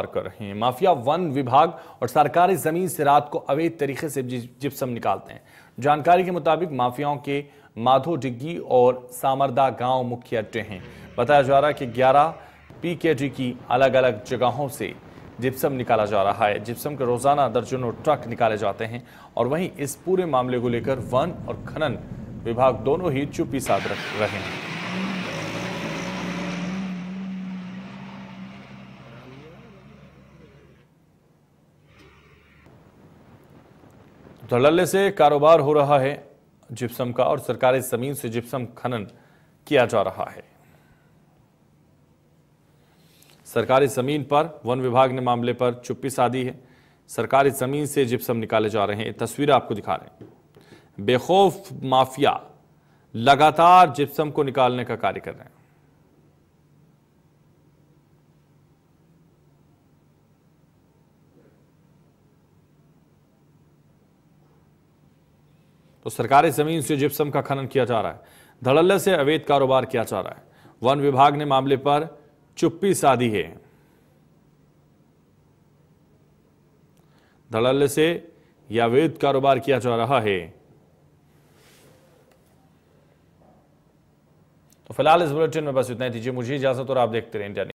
पर कर रहे हैं माफिया वन विभाग और सरकारी जमीन से रात को अवैध तरीके से जिप्सम निकालते हैं जानकारी के मुताबिक माफियाओं के माधो डिग्गी और सामरदा गांव मुख्य अड्डे हैं बताया जा रहा है कि 11 पीकेडी की अलग अलग जगहों से जिप्सम निकाला जा रहा है जिप्सम के रोजाना दर्जनों ट्रक निकाले जाते हैं और वहीं इस पूरे मामले को लेकर वन और खनन विभाग दोनों ही चुप्पी साध रहे हैं धड़ल्ले से कारोबार हो रहा है जिप्सम का और सरकारी जमीन से जिप्सम खनन किया जा रहा है सरकारी जमीन पर वन विभाग ने मामले पर चुप्पी साधी है सरकारी जमीन से जिप्सम निकाले जा रहे हैं तस्वीरें आपको दिखा रहे हैं बेखौफ माफिया लगातार जिप्सम को निकालने का कार्य कर रहे हैं तो सरकारी ज़मीन से जिप्सम का खनन किया जा रहा है धड़ल्ले से अवैध कारोबार किया जा रहा है वन विभाग ने मामले पर चुप्पी साधी है धड़ल्ले से यह अवैध कारोबार किया जा रहा है तो फिलहाल इस बुलेटिन में बस इतना ही दीजिए मुझे इजाजत और आप देखते रहे इंडिया